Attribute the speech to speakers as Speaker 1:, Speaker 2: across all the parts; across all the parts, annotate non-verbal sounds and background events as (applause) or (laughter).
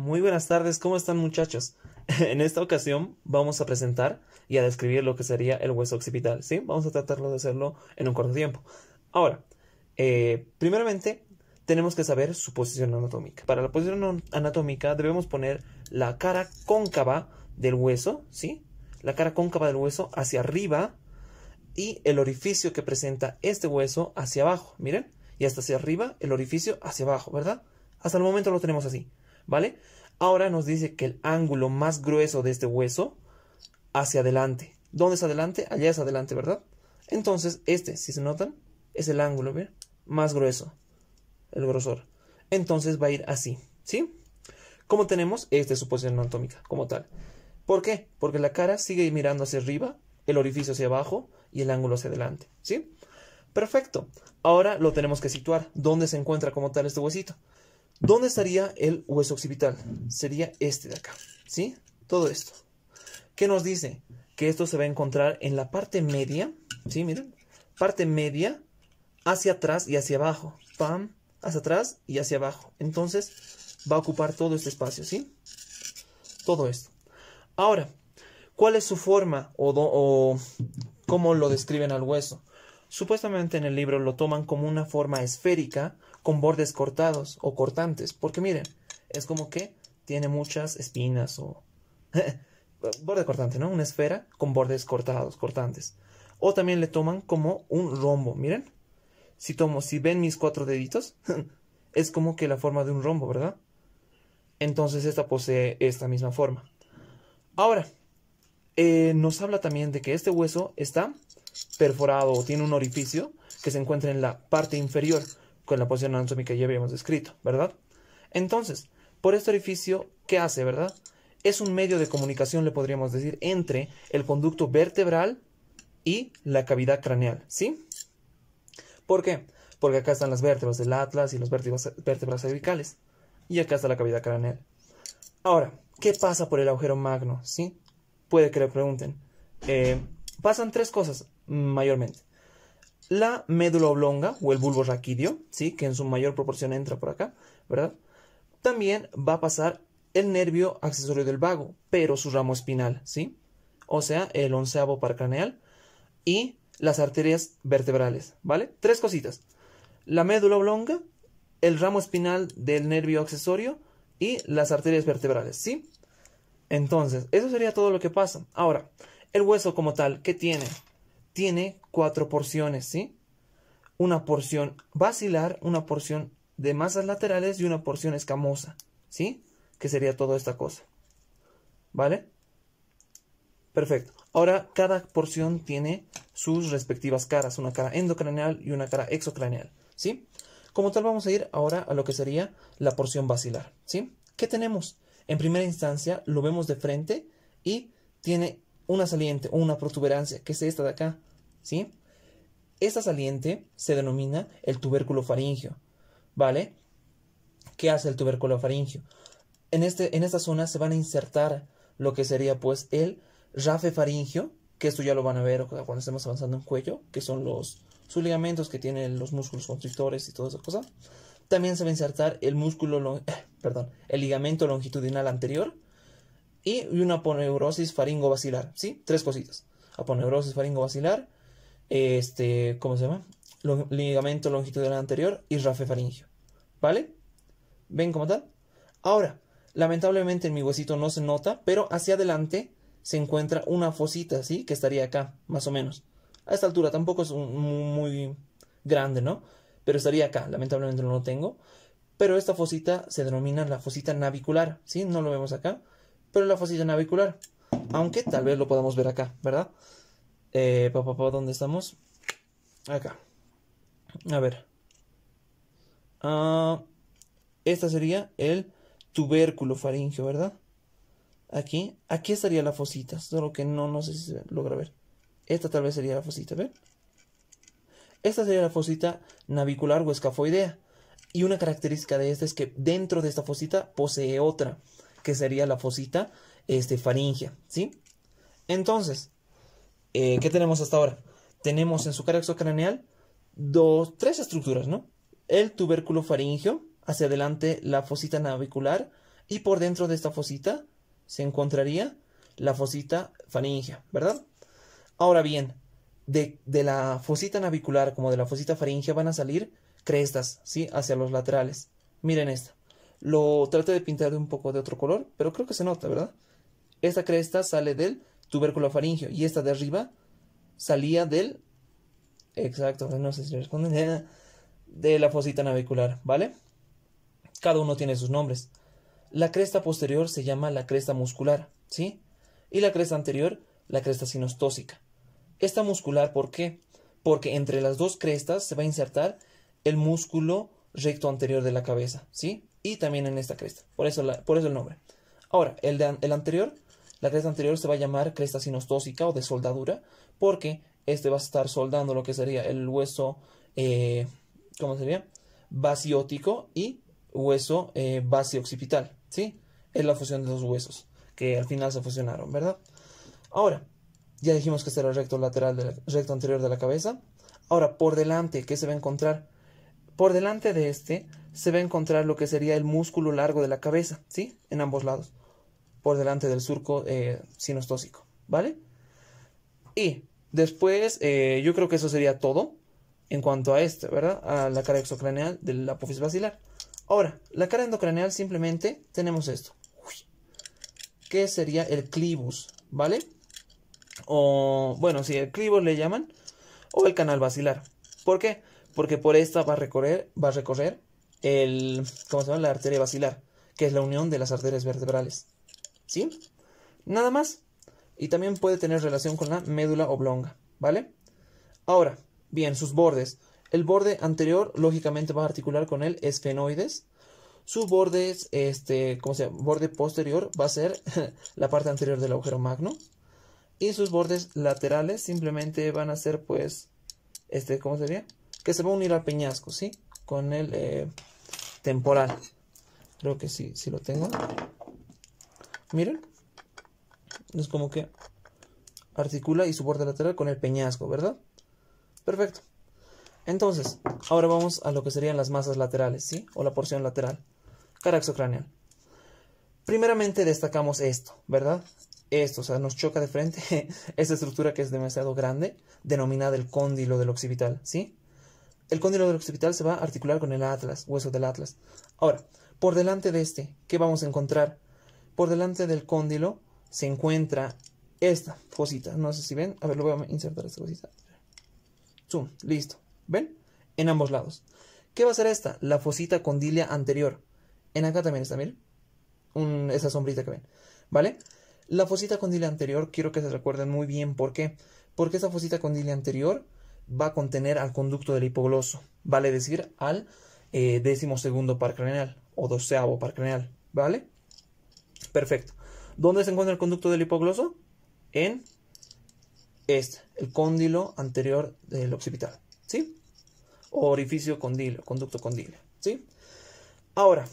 Speaker 1: Muy buenas tardes, ¿cómo están muchachos? (laughs) en esta ocasión vamos a presentar y a describir lo que sería el hueso occipital, ¿sí? Vamos a tratarlo de hacerlo en un corto tiempo. Ahora, eh, primeramente tenemos que saber su posición anatómica. Para la posición anatómica debemos poner la cara cóncava del hueso, ¿sí? La cara cóncava del hueso hacia arriba y el orificio que presenta este hueso hacia abajo, miren, y hasta hacia arriba el orificio hacia abajo, ¿verdad? Hasta el momento lo tenemos así. ¿vale? Ahora nos dice que el ángulo más grueso de este hueso hacia adelante. ¿Dónde es adelante? Allá es adelante, ¿verdad? Entonces, este, si se notan, es el ángulo, Más grueso, el grosor. Entonces va a ir así, ¿sí? Como tenemos esta posición anatómica, como tal. ¿Por qué? Porque la cara sigue mirando hacia arriba, el orificio hacia abajo y el ángulo hacia adelante, ¿sí? Perfecto. Ahora lo tenemos que situar. ¿Dónde se encuentra como tal este huesito? ¿Dónde estaría el hueso occipital? Sería este de acá, ¿sí? Todo esto. ¿Qué nos dice? Que esto se va a encontrar en la parte media, ¿sí? Miren, parte media hacia atrás y hacia abajo. Pam, hacia atrás y hacia abajo. Entonces va a ocupar todo este espacio, ¿sí? Todo esto. Ahora, ¿cuál es su forma o, cómo lo describen al hueso? Supuestamente en el libro lo toman como una forma esférica con bordes cortados o cortantes, porque miren, es como que tiene muchas espinas o (laughs) borde cortante, ¿no? Una esfera con bordes cortados, cortantes. O también le toman como un rombo, miren. Si tomo, si ven mis cuatro deditos, (laughs) es como que la forma de un rombo, ¿verdad? Entonces esta posee esta misma forma. Ahora, eh, nos habla también de que este hueso está perforado o tiene un orificio que se encuentra en la parte inferior en la posición anatómica ya habíamos descrito, ¿verdad? Entonces, por este orificio, ¿qué hace, verdad? Es un medio de comunicación, le podríamos decir, entre el conducto vertebral y la cavidad craneal, ¿sí? ¿Por qué? Porque acá están las vértebras del atlas y las vértebras, cervicales. Y acá está la cavidad craneal. Ahora, ¿qué pasa por el agujero magno? ¿Sí? Puede que le pregunten. Eh, pasan tres cosas mayormente la médula oblonga o el bulbo raquídeo, ¿sí? que en su mayor proporción entra por acá, ¿verdad? También va a pasar el nervio accesorio del vago, pero su ramo espinal, ¿sí? O sea, el onceavo paracraneal y las arterias vertebrales, ¿vale? Tres cositas. La médula oblonga, el ramo espinal del nervio accesorio y las arterias vertebrales, ¿sí? Entonces, eso sería todo lo que pasa. Ahora, el hueso como tal, ¿qué tiene? tiene cuatro porciones, ¿sí? Una porción basilar, una porción de masas laterales y una porción escamosa, ¿sí? Que sería toda esta cosa. ¿Vale? Perfecto. Ahora, cada porción tiene sus respectivas caras, una cara endocraneal y una cara exocraneal, ¿sí? Como tal, vamos a ir ahora a lo que sería la porción basilar, ¿sí? ¿Qué tenemos? En primera instancia, lo vemos de frente y tiene una saliente una protuberancia, que es esta de acá, esta saliente se denomina el tubérculo faringio, ¿vale? ¿Qué hace el tubérculo faringio? En, este, en esta zona se van a insertar lo que sería pues el rafe faringio, que esto ya lo van a ver cuando estemos avanzando en cuello, que son los sus ligamentos que tienen los músculos constrictores y toda esa cosa. También se va a insertar el músculo, (coughs) perdón, el ligamento longitudinal anterior y una aponeurosis vacilar, ¿sí? Tres cositas. Aponeurosis vacilar este, ¿cómo se llama? ligamento longitudinal anterior y rafe faringio. ¿Vale? ¿Ven como tal? Ahora, lamentablemente en mi huesito no se nota, pero hacia adelante se encuentra una fosita, ¿sí? Que estaría acá, más o menos. A esta altura tampoco es muy grande, ¿no? Pero estaría acá, lamentablemente no lo tengo. Pero esta fosita se denomina la fosita navicular, ¿sí? No lo vemos acá, pero la fosita navicular. Aunque tal vez lo podamos ver acá, ¿verdad? Eh, papá, ¿dónde estamos? Acá. A ver. Ah, esta sería el tubérculo faríngeo, ¿verdad? Aquí. Aquí estaría la fosita. Solo que no, no sé si se logra ver. Esta tal vez sería la fosita, ¿ven? Esta sería la fosita navicular o escafoidea. Y una característica de esta es que dentro de esta fosita posee otra, que sería la fosita este, ¿sí? Entonces, eh, ¿qué tenemos hasta ahora? Tenemos en su cara craneal dos, tres estructuras, ¿no? El tubérculo faringio, hacia adelante la fosita navicular y por dentro de esta fosita se encontraría la fosita faríngea, ¿verdad? Ahora bien, de, la fosita navicular como de la fosita faríngea van a salir crestas, ¿sí? Hacia los laterales. Miren esta. Lo traté de pintar de un poco de otro color, pero creo que se nota, ¿verdad? Esta cresta sale del tubérculo faringio. Y esta de arriba salía del. Exacto, no sé si responden. Eh, de la fosita navicular, ¿vale? Cada uno tiene sus nombres. La cresta posterior se llama la cresta muscular, ¿sí? Y la cresta anterior, la cresta sinostósica. Esta muscular, ¿por qué? Porque entre las dos crestas se va a insertar el músculo recto anterior de la cabeza, ¿sí? Y también en esta cresta. Por eso, por eso el nombre. Ahora, el, de, el anterior la cresta anterior se va a llamar cresta sinostósica o de soldadura porque este va a estar soldando lo que sería el hueso, eh, ¿cómo sería? Basiótico y hueso eh, basioccipital, ¿sí? Es la fusión de los huesos que al final se fusionaron, ¿verdad? Ahora, ya dijimos que este era el recto lateral, del recto anterior de la cabeza. Ahora, por delante, ¿qué se va a encontrar? Por delante de este se va a encontrar lo que sería el músculo largo de la cabeza, ¿sí? En ambos lados por delante del surco eh, sinostósico, ¿vale? Y después, eh, yo creo que eso sería todo en cuanto a esto, ¿verdad? A la cara exocraneal del apofis apófisis basilar. Ahora, la cara endocraneal simplemente tenemos esto, que sería el clivus, ¿vale? O, bueno, si el clivus le llaman, o el canal basilar. ¿Por qué? Porque por esta va a recorrer, va a recorrer el, La arteria basilar, que es la unión de las arterias vertebrales. ¿sí? Nada más. Y también puede tener relación con la médula oblonga, ¿vale? Ahora, bien, sus bordes. El borde anterior, lógicamente, va a articular con el esfenoides. Sus bordes, este, ¿cómo se llama? borde posterior va a ser (laughs) la parte anterior del agujero magno. Y sus bordes laterales simplemente van a ser, pues, este, ¿cómo sería? Que se va a unir al peñasco, ¿sí? Con el eh, temporal. Creo que sí, sí lo tengo. Miren. Es como que articula y su borde lateral con el peñasco, ¿verdad? Perfecto. Entonces, ahora vamos a lo que serían las masas laterales, ¿sí? O la porción lateral, craneal. Primeramente destacamos esto, ¿verdad? Esto, o sea, nos choca de frente (laughs) esta estructura que es demasiado grande, denominada el cóndilo del occipital, ¿sí? El cóndilo del occipital se va a articular con el atlas, hueso del atlas. Ahora, por delante de este, ¿qué vamos a encontrar? por delante del cóndilo se encuentra esta fosita, No sé si ven. A ver, lo voy a insertar esta cosita. Zoom, listo. ¿Ven? En ambos lados. ¿Qué va a ser esta? La fosita condilia anterior. En acá también está, miren. esa sombrita que ven. ¿Vale? La fosita condilia anterior, quiero que se recuerden muy bien por qué. Porque esa fosita condilia anterior va a contener al conducto del hipogloso. Vale decir, al eh, décimo segundo par craneal o doceavo par craneal. ¿Vale? Perfecto. ¿Dónde se encuentra el conducto del hipogloso? En este, el cóndilo anterior del occipital. ¿Sí? orificio condilo, conducto condilo. ¿Sí? Ahora,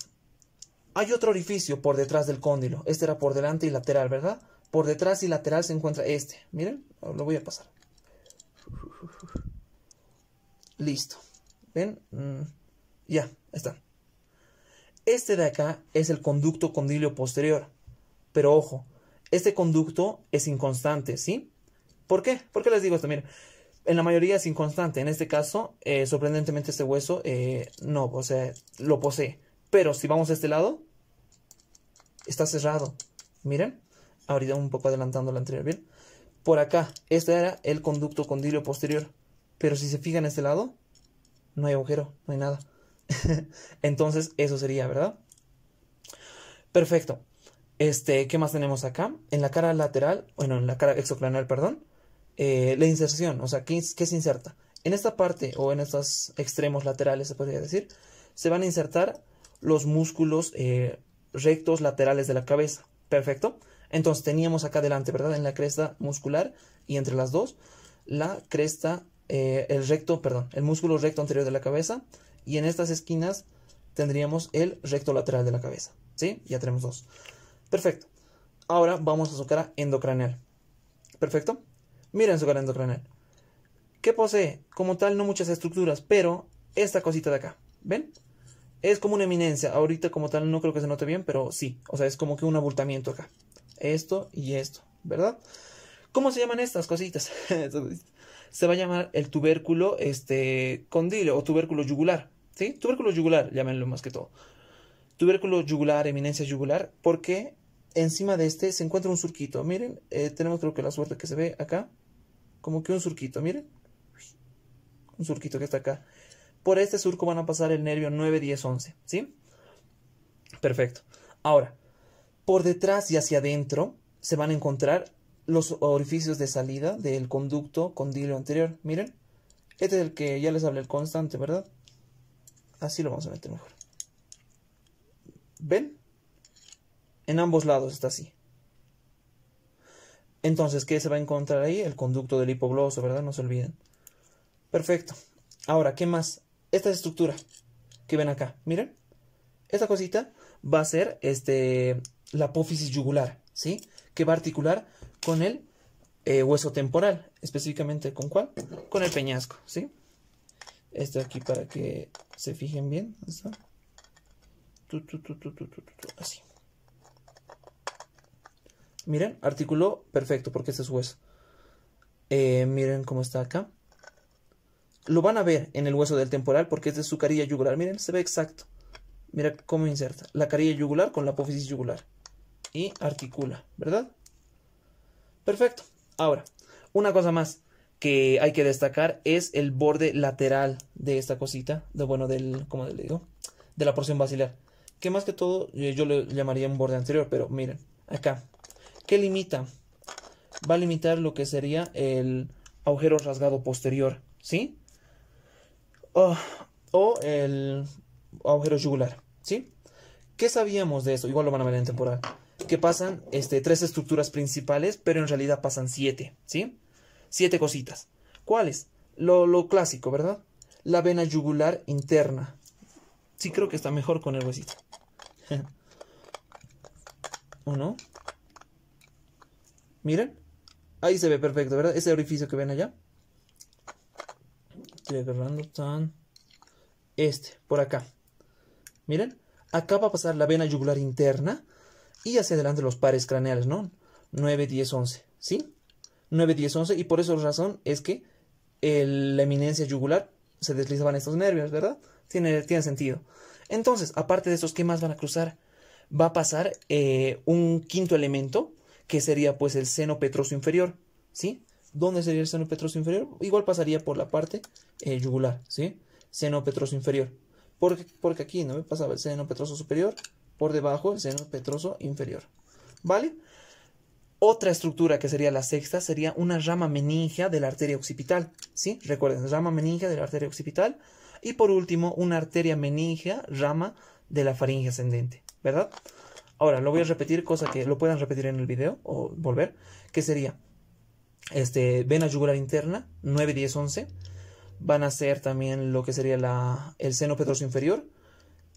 Speaker 1: hay otro orificio por detrás del cóndilo. Este era por delante y lateral, ¿verdad? Por detrás y lateral se encuentra este. Miren, lo voy a pasar. Listo. ¿Ven? Mm, ya, está. Este de acá es el conducto condilio posterior. Pero ojo, este conducto es inconstante, ¿sí? ¿Por qué? ¿Por qué les digo esto? Miren, en la mayoría es inconstante. En este caso, eh, sorprendentemente este hueso eh, no, o sea, lo posee. Pero si vamos a este lado, está cerrado. Miren, ahorita un poco adelantando la anterior, ¿bien? Por acá, este era el conducto condilio posterior. Pero si se fijan en este lado, no hay agujero, no hay nada. (laughs) Entonces, eso sería, ¿verdad? Perfecto. Este, ¿qué más tenemos acá? En la cara lateral, bueno, en la cara exoclanal, perdón, eh, la inserción, o sea, ¿qué, ¿qué, se inserta? En esta parte o en estos extremos laterales, se podría decir, se van a insertar los músculos eh, rectos laterales de la cabeza. Perfecto. Entonces teníamos acá adelante, ¿verdad? En la cresta muscular y entre las dos, la cresta, eh, el recto, perdón, el músculo recto anterior de la cabeza y en estas esquinas tendríamos el recto lateral de la cabeza. ¿Sí? Ya tenemos dos. Perfecto. Ahora vamos a su cara endocraneal. Perfecto. Miren su cara endocraneal. ¿Qué posee? Como tal, no muchas estructuras, pero esta cosita de acá. ¿Ven? Es como una eminencia. Ahorita, como tal, no creo que se note bien, pero sí. O sea, es como que un abultamiento acá. Esto y esto, ¿verdad? ¿Cómo se llaman estas cositas? (laughs) se va a llamar el tubérculo este, condilo o tubérculo yugular. ¿sí? Tubérculo yugular, llámenlo más que todo. Tubérculo yugular, eminencia yugular, porque encima de este se encuentra un surquito. Miren, eh, tenemos creo que la suerte que se ve acá, como que un surquito, miren. Un surquito que está acá. Por este surco van a pasar el nervio 9, 10, 11, ¿sí? Perfecto. Ahora, por detrás y hacia adentro se van a encontrar los orificios de salida del conducto condilo anterior. Miren, este es el que ya les hablé, el constante, ¿verdad? Así lo vamos a meter mejor. ¿Ven? En ambos lados está así. Entonces, ¿qué se va a encontrar ahí? El conducto del hipogloso, ¿verdad? No se olviden. Perfecto. Ahora, ¿qué más? Esta estructura que ven acá, miren. Esta cosita va a ser este, la apófisis yugular, ¿sí? Que va a articular con el eh, hueso temporal. Específicamente, ¿con cuál? Con el peñasco, ¿sí? esto aquí para que se fijen bien. así. Miren, articuló, perfecto, porque este es hueso. Eh, miren cómo está acá. Lo van a ver en el hueso del temporal porque este es su carilla yugular. Miren, se ve exacto. Mira cómo inserta. La carilla yugular con la apófisis yugular. Y articula, ¿verdad? Perfecto. Ahora, una cosa más que hay que destacar es el borde lateral de esta cosita, de bueno, del, como le digo, de la porción basilar. Que más que todo eh, yo le llamaría un borde anterior, pero miren, acá, ¿qué limita? Va a limitar lo que sería el agujero rasgado posterior, ¿sí? Oh, o, el agujero yugular, ¿sí? ¿Qué sabíamos de eso? Igual lo van a ver en temporal. Que pasan este, tres estructuras principales, pero en realidad pasan siete, ¿sí? siete cositas. ¿Cuáles? Lo, lo clásico, ¿verdad? La vena yugular interna. Sí creo que está mejor con el huesito. (laughs) ¿O no? Miren. Ahí se ve perfecto, ¿verdad? Ese orificio que ven allá. Estoy agarrando tan. Este, por acá. Miren. Acá va a pasar la vena yugular interna. Y hacia adelante los pares craneales, ¿no? 9, 10, 11. ¿Sí? 9, 10, 11, y por esa razón es que en la eminencia yugular se deslizaban estos nervios, ¿verdad? Tiene, tiene sentido. Entonces, aparte de estos, ¿qué más van a cruzar? Va a pasar eh, un quinto elemento, que sería pues el seno petroso inferior, ¿sí? ¿Dónde sería el seno petroso inferior? Igual pasaría por la parte eh, yugular, ¿sí? Seno petroso inferior. Porque, porque aquí no me pasaba el seno petroso superior, por debajo el seno petroso inferior. ¿Vale? Otra estructura que sería la sexta sería una rama meningia de la arteria occipital. ¿Sí? Recuerden, rama meningia de la arteria occipital. Y por último, una arteria meningia, rama de la faringe ascendente. ¿Verdad? Ahora, lo voy a repetir, cosa que lo puedan repetir en el video o volver, que sería este, vena yugular interna, 9, 10, 11. Van a ser también lo que sería la, el seno pedroso inferior,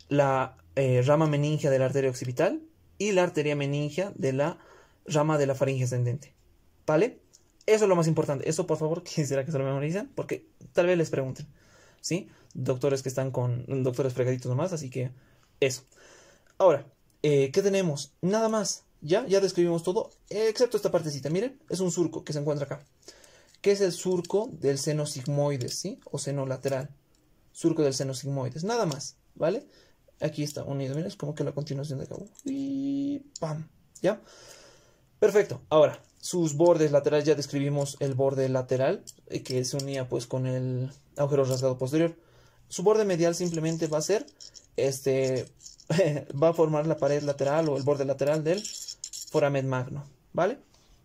Speaker 1: la eh, rama meningia de la arteria occipital y la arteria meningia de la rama de la faringe ascendente. ¿Vale? Eso es lo más importante. Eso, por favor, (laughs) quisiera que se lo memoricen, porque tal vez les pregunten. ¿Sí? Doctores que están con. Doctores fregaditos nomás, así que eso. Ahora, eh, ¿qué tenemos? Nada más. Ya, ya describimos todo, excepto esta partecita. Miren, es un surco que se encuentra acá. Que es el surco del seno sigmoides, ¿sí? O seno lateral. Surco del seno sigmoides. Nada más, ¿vale? Aquí está unido. Miren, es como que la continuación de acá. Y ¡Pam! ¿Ya? Perfecto. Ahora, sus bordes laterales, ya describimos el borde lateral eh, que se unía pues con el agujero rasgado posterior. Su borde medial simplemente va a ser, este, (laughs) va a formar la pared lateral o el borde lateral del foramen magno, ¿vale?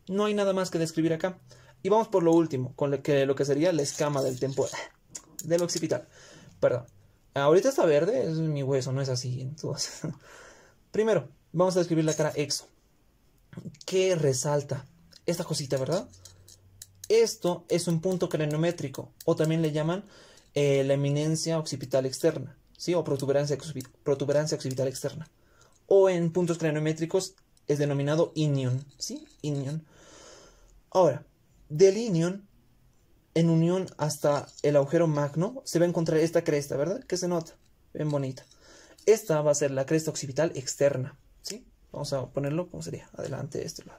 Speaker 1: No hay nada más que describir acá. Y vamos por lo último, con lo que, lo que sería la escama del temporal, (laughs) del occipital, perdón. Ahorita está verde, es mi hueso, no es así, entonces. (laughs) Primero, vamos a describir la cara exo. ¿Qué resalta esta cosita, ¿verdad? Esto es un punto craniométrico, o también le llaman eh, la eminencia occipital externa, ¿sí? O protuberancia, protuberancia occipital externa. O en puntos craniométricos es denominado inion, ¿sí? Inion. Ahora, del inion, en unión hasta el agujero magno, se va a encontrar esta cresta, ¿verdad? Que se nota, bien bonita. Esta va a ser la cresta occipital externa. Vamos a ponerlo como sería, adelante de este lado.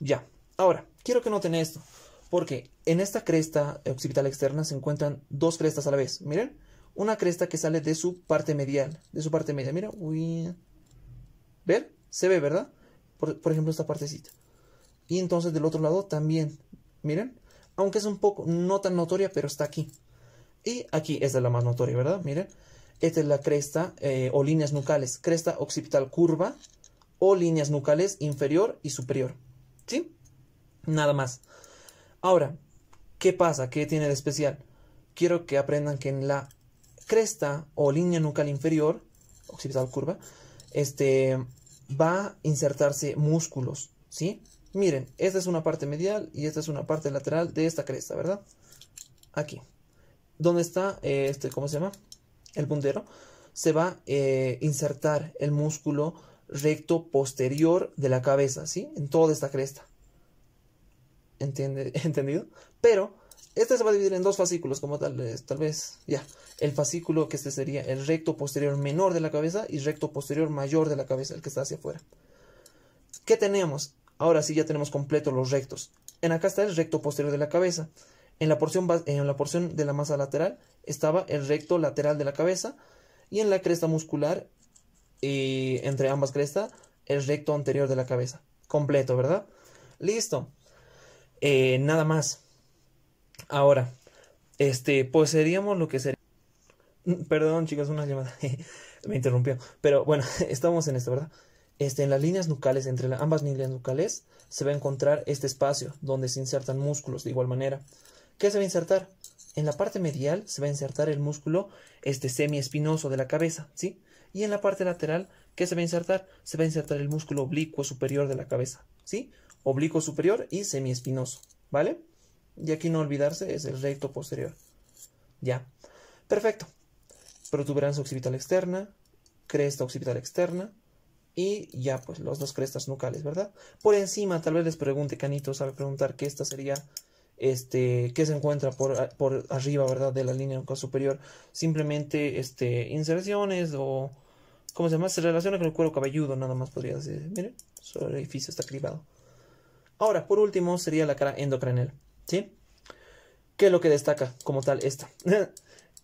Speaker 1: Ya. Ahora, quiero que noten esto, porque en esta cresta occipital externa se encuentran dos crestas a la vez. Miren, una cresta que sale de su parte medial, de su parte media. Mira, uy. ¿Ver? Se ve, ¿verdad? Por, ejemplo, esta partecita. Y entonces del otro lado también, miren, aunque es un poco, no tan notoria, pero está aquí. Y aquí, esta es la más notoria, ¿verdad? Miren, esta es la cresta eh, o líneas nucales, cresta occipital curva, o líneas nucales inferior y superior. ¿Sí? Nada más. Ahora, ¿qué pasa? ¿Qué tiene de especial? Quiero que aprendan que en la cresta o línea nucal inferior, occipital curva, este, va a insertarse músculos, ¿sí? Miren, esta es una parte medial y esta es una parte lateral de esta cresta, ¿verdad? Aquí. ¿Dónde está, eh, este, cómo se llama? El puntero. Se va a eh, insertar el músculo recto posterior de la cabeza, ¿sí? En toda esta cresta. ¿Entiende? (laughs) ¿Entendido? Pero este se va a dividir en dos fascículos, como tal, eh, tal vez, ya. El fascículo que este sería el recto posterior menor de la cabeza y recto posterior mayor de la cabeza, el que está hacia afuera. ¿Qué tenemos? Ahora sí ya tenemos completos los rectos. En acá está el recto posterior de la cabeza. En la porción, en la porción de la masa lateral estaba el recto lateral de la cabeza y en la cresta muscular y entre ambas crestas el recto anterior de la cabeza. Completo, ¿verdad? Listo. Eh, nada más. Ahora, este, pues seríamos lo que sería. Mm, perdón, chicas, una llamada. (laughs) Me interrumpió. Pero bueno, (laughs) estamos en esto, ¿verdad? Este, en las líneas nucales, entre ambas líneas nucales, se va a encontrar este espacio donde se insertan músculos de igual manera. ¿Qué se va a insertar? En la parte medial se va a insertar el músculo este, semiespinoso de la cabeza, ¿sí? y en la parte lateral, ¿qué se va a insertar? Se va a insertar el músculo oblicuo superior de la cabeza, ¿sí? Oblicuo superior y semiespinoso, ¿vale? Y aquí no olvidarse es el recto posterior. Ya, perfecto. Protuberancia occipital externa, cresta occipital externa, y ya pues las dos crestas nucales, ¿verdad? Por encima tal vez les pregunte Canito sabe preguntar qué esta sería este ¿qué se encuentra por, por arriba, ¿verdad? De la línea nucal superior, simplemente este inserciones o ¿Cómo se llama? Se relaciona con el cuero cabelludo, nada más podría decir. Miren, su edificio está cribado. Ahora, por último, sería la cara endocranial ¿Sí? ¿Qué es lo que destaca como tal esta? (laughs)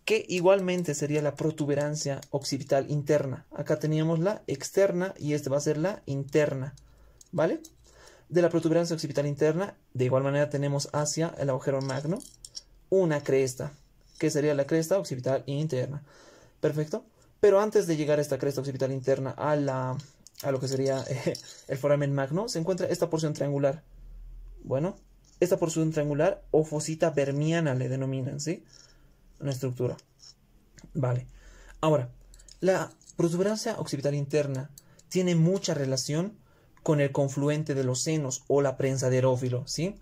Speaker 1: que igualmente sería la protuberancia occipital interna. Acá teníamos la externa y esta va a ser la interna. ¿Vale? De la protuberancia occipital interna, de igual manera tenemos hacia el agujero magno una cresta, que sería la cresta occipital interna. Perfecto. Pero antes de llegar a esta cresta occipital interna a, la, a lo que sería eh, el foramen magno, se encuentra esta porción triangular. Bueno, esta porción triangular o fosita vermiana le denominan, ¿sí? Una estructura. Vale. Ahora, la protuberancia occipital interna tiene mucha relación con el confluente de los senos o la prensa de erófilo, ¿sí?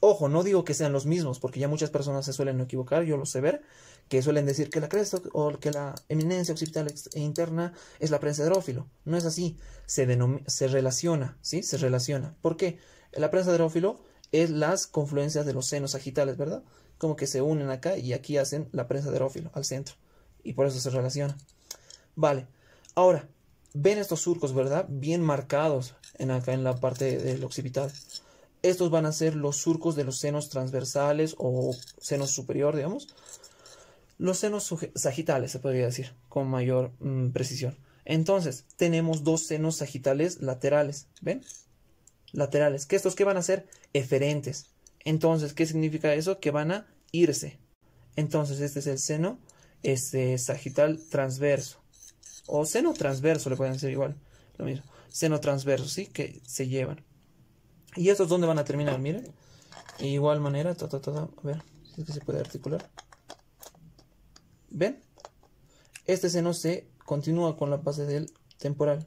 Speaker 1: Ojo, no digo que sean los mismos, porque ya muchas personas se suelen equivocar, yo lo sé ver, que suelen decir que la cresta o que la eminencia occipital e interna es la prensa hidrófilo. No es así, se, se relaciona, ¿sí? Se relaciona. ¿Por qué? La prensa hidrófilo es las confluencias de los senos agitales, ¿verdad? Como que se unen acá y aquí hacen la prensa hidrófilo al centro. Y por eso se relaciona. Vale, ahora, ven estos surcos, ¿verdad? Bien marcados en acá en la parte del occipital. Estos van a ser los surcos de los senos transversales o senos superior, digamos, los senos sagitales, se podría decir, con mayor mm, precisión. Entonces, tenemos dos senos sagitales laterales, ¿ven? Laterales, que estos que van a ser eferentes. Entonces, ¿qué significa eso? Que van a irse. Entonces, este es el seno este, sagital transverso. O seno transverso, le pueden decir igual, lo mismo. Seno transverso, ¿sí? Que se llevan. ¿Y estos dónde van a terminar? Miren. De igual manera, a ver si es que se puede articular. ¿Ven? Este seno se continúa con la base del temporal.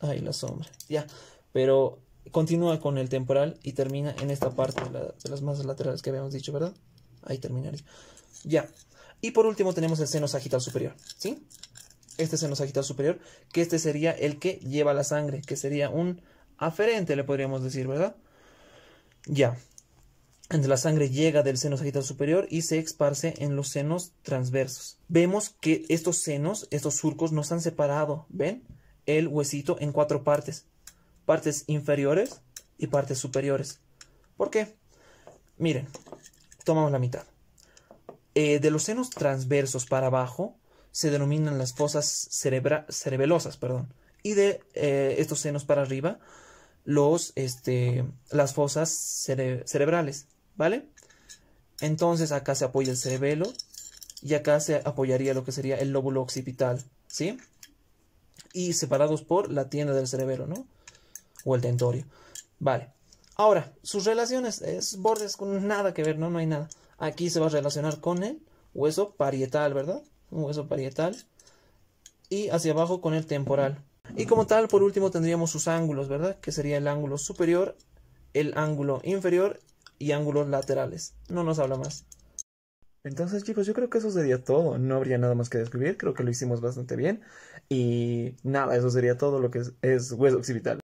Speaker 1: Ahí la sombra. Ya. Pero continúa con el temporal y termina en esta parte de, las masas laterales que habíamos dicho, ¿verdad? Ahí terminaría. Ya. Y por último tenemos el seno sagital superior. ¿Sí? Este seno sagital superior, que este sería el que lleva la sangre, que sería un aferente, le podríamos decir, ¿verdad? Ya la sangre llega del seno sagital superior y se esparce en los senos transversos. Vemos que estos senos, estos surcos, nos han separado, ¿ven? El huesito en cuatro partes. Partes inferiores y partes superiores. ¿Por qué? Miren, tomamos la mitad. Eh, de los senos transversos para abajo se denominan las fosas cerebelosas, perdón. Y de eh, estos senos para arriba, los, este, las fosas cerebrales. ¿vale? Entonces acá se apoya el cerebelo y acá se apoyaría lo que sería el lóbulo occipital, ¿sí? Y separados por la tienda del cerebelo, ¿no? O el tentorio. Vale. Ahora, sus relaciones, es bordes con nada que ver, ¿no? No hay nada. Aquí se va a relacionar con el hueso parietal, ¿verdad? Un hueso parietal. Y hacia abajo con el temporal. Y como tal, por último tendríamos sus ángulos, ¿verdad? Que sería el ángulo superior, el ángulo inferior y ángulos laterales. No nos habla más. Entonces, chicos, yo creo que eso sería todo. No habría nada más que describir. Creo que lo hicimos bastante bien. Y nada, eso sería todo lo que es, hueso occipital.